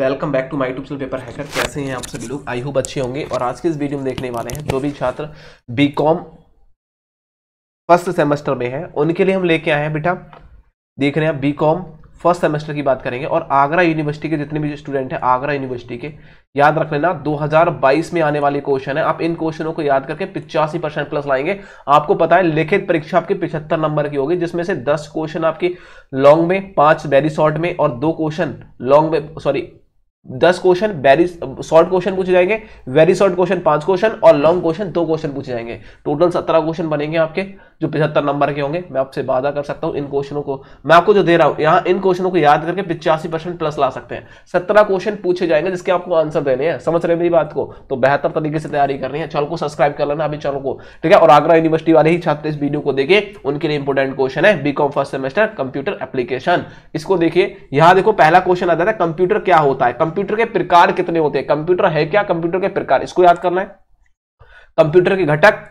welcome back to my tube paper hacker कैसे हैं आप सभी लोग आई होप अच्छे होंगे और आज के इस वीडियो में देखने वाले हैं जो भी छात्र बी कॉम फर्स्ट सेमेस्टर में है उनके लिए हम लेके आए हैं बेटा देख रहे हैं बी कॉम फर्स्ट सेमेस्टर की बात करेंगे और आगरा यूनिवर्सिटी के जितने भी स्टूडेंट हैं आगरा यूनिवर्सिटी के याद रख लेना 2022 में आने वाले क्वेश्चन है आप इन क्वेश्चनों को याद करके पिचासी परसेंट प्लस लाएंगे आपको पता है लिखित परीक्षा आपकी पिछहत्तर नंबर की होगी जिसमें से 10 क्वेश्चन आपकी लॉन्ग में पांच वेरी शॉर्ट में और दो क्वेश्चन लॉन्ग में सॉरी दस क्वेश्चन वेरी शॉर्ट क्वेश्चन पूछे जाएंगे वेरी शॉर्ट क्वेश्चन पांच क्वेश्चन और लॉन्ग क्वेश्चन दो क्वेश्चन पूछे जाएंगे टोटल सत्रह क्वेश्चन बनेंगे आपके जो पिछहत्तर नंबर के होंगे मैं आपसे वादा कर सकता हूं इन क्वेश्चनों को मैं आपको जो दे रहा हूं यहाँ इन क्वेश्चनों को याद करके पिचासी परसेंट प्लस ला सकते हैं सत्रह क्वेश्चन पूछे जाएंगे जिसके आपको आंसर देने हैं समझ रहे मेरी बात को तो बेहतर तरीके से तैयारी करनी है चैनल को सब्सक्राइब कर लेना अभी चैनल को ठीक है और आगरा यूनिवर्सिटी वाले ही छात्र इस वीडियो को देखे उनके लिए इंपॉर्टेंट क्वेश्चन है BCom first semester computer application इसको देखिए यहां देखो पहला क्वेश्चन आता है कंप्यूटर क्या होता है कंप्यूटर के प्रकार कितने होते हैं कंप्यूटर है क्या कंप्यूटर के प्रकार इसको याद करना है कंप्यूटर के घटक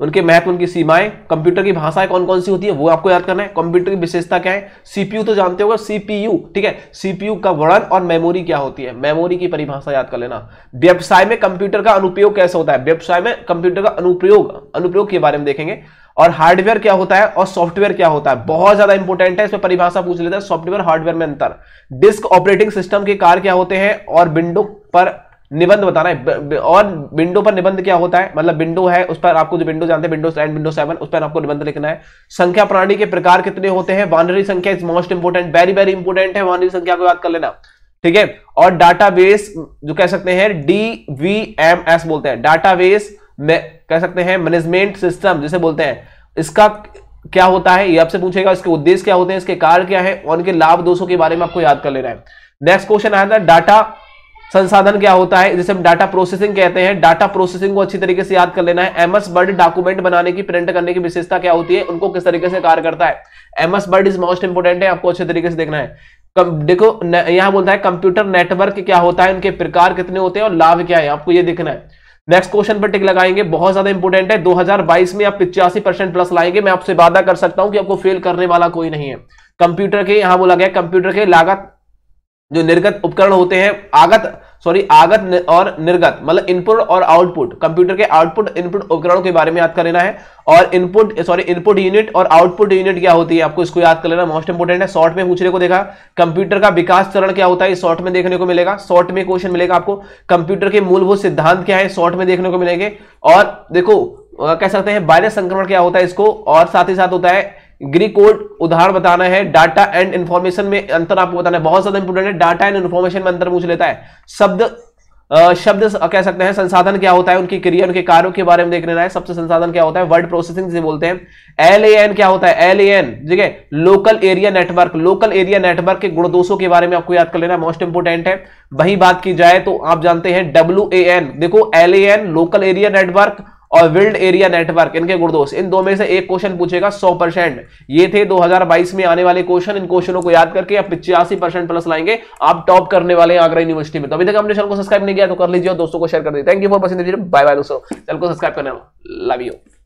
उनके महत्व उनकी सीमाएं कंप्यूटर की भाषाएं कौन कौन सी होती है वो आपको याद करना है कंप्यूटर की विशेषता क्या है सीपीयू तो जानते होगा सीपीयू ठीक है सीपीयू का वर्ण और मेमोरी क्या होती है मेमोरी की परिभाषा याद कर लेना व्यवसाय में कंप्यूटर का अनुप्रयोग कैसे होता है व्यवसाय में कंप्यूटर का अनुप्रयोग अनुप्रयोग के बारे में देखेंगे और हार्डवेयर क्या होता है और सॉफ्टवेयर क्या होता है बहुत ज्यादा इंपॉर्टेंट है इसमें परिभाषा पूछ लेता है सॉफ्टवेयर हार्डवेयर में अंतर डिस्क ऑपरेटिंग सिस्टम के कार क्या होते हैं और विंडो पर निबंध बताना है और विंडो पर निबंध क्या होता है मतलब विंडो है उस पर आपको जो विंडो जानते हैं विंडो एंड विंडो सेवन उस पर आपको निबंध लिखना है संख्या प्रणाली के प्रकार कितने होते हैं वानरी संख्या is most important very very important है वानरी संख्या को याद कर लेना ठीक है और डाटाबेस जो कह सकते हैं डी वी एम एस बोलते हैं डाटाबेस में कह सकते हैं मैनेजमेंट सिस्टम जिसे बोलते हैं इसका क्या होता है ये आपसे पूछेगा इसके उद्देश्य क्या होते हैं इसके कार्य क्या है और इनके लाभ दोषों के बारे में आपको याद कर लेना है नेक्स्ट क्वेश्चन आया था डाटा संसाधन क्या होता है जिसे हम डाटा प्रोसेसिंग कहते हैं डाटा प्रोसेसिंग को अच्छी तरीके से याद कर लेना है एमएस वर्ड डॉक्यूमेंट बनाने की प्रिंट करने की विशेषता क्या होती है उनको किस तरीके से कार्य करता है MS word is most important है आपको अच्छे तरीके से देखना है देखो यहां बोलता है कंप्यूटर नेटवर्क क्या होता है उनके प्रकार कितने होते हैं और लाभ क्या है आपको ये देखना है नेक्स्ट क्वेश्चन पर टिक लगाएंगे बहुत ज्यादा इंपोर्टेंट है 2022 में आप पिचासी परसेंट प्लस लाएंगे मैं आपसे वादा कर सकता हूं कि आपको फेल करने वाला कोई नहीं है कंप्यूटर के यहां बोला गया कंप्यूटर के लागत जो निर्गत उपकरण होते हैं आगत सॉरी आगत और निर्गत मतलब इनपुट और आउटपुट कंप्यूटर के आउटपुट इनपुट उपकरणों के बारे में याद कर लेना है और इनपुट सॉरी इनपुट यूनिट और आउटपुट यूनिट क्या होती है आपको इसको याद कर लेना मोस्ट इंपोर्टेंट है शॉर्ट में पूछने को देखा कंप्यूटर का विकास चरण क्या होता है शॉर्ट में देखने को मिलेगा शॉर्ट में क्वेश्चन मिलेगा आपको कंप्यूटर के मूलभूत सिद्धांत क्या है शॉर्ट में देखने को मिलेंगे और देखो कह सकते हैं वायरस संक्रमण क्या होता है इसको और साथ ही साथ होता है ग्रीक कोड उदाहरण बताना है डाटा एंड इंफॉर्मेशन में अंतर आपको बताना है बहुत ज्यादा इंपोर्टेंट है डाटा एंड इंफॉर्मेशन में अंतर पूछ लेता है शब्द शब्द कह सकते हैं संसाधन क्या होता है उनकी क्रिया उनके कार्यों के बारे में देख लेना है सबसे संसाधन क्या होता है वर्ड प्रोसेसिंग से बोलते हैं एल ए एन क्या होता है एल ए एन ठीक है local area network local area network के गुणदोषों के बारे में आपको याद कर लेना मोस्ट इंपोर्टेंट है वही बात की जाए तो आप जानते हैं डब्ल्यू ए एन देखो L A N local area network और विल्ड एरिया नेटवर्क इनके दोस्त इन दो में से एक क्वेश्चन पूछेगा 100 परसेंट ये थे 2022 में आने वाले क्वेश्चन इन क्वेश्चनों को याद करके आप पिचासी परसेंट प्लस लाएंगे आप टॉप करने वाले हैं आगरा यूनिवर्सिटी में तो अभी तक हमने चैनल को सब्सक्राइब नहीं किया तो कर लीजिए और दोस्तों को शेयर कर दीजिए थैंक यू फॉर पसंद बाय बाय दोस्तों चैनल को सब्सक्राइब करने लव यू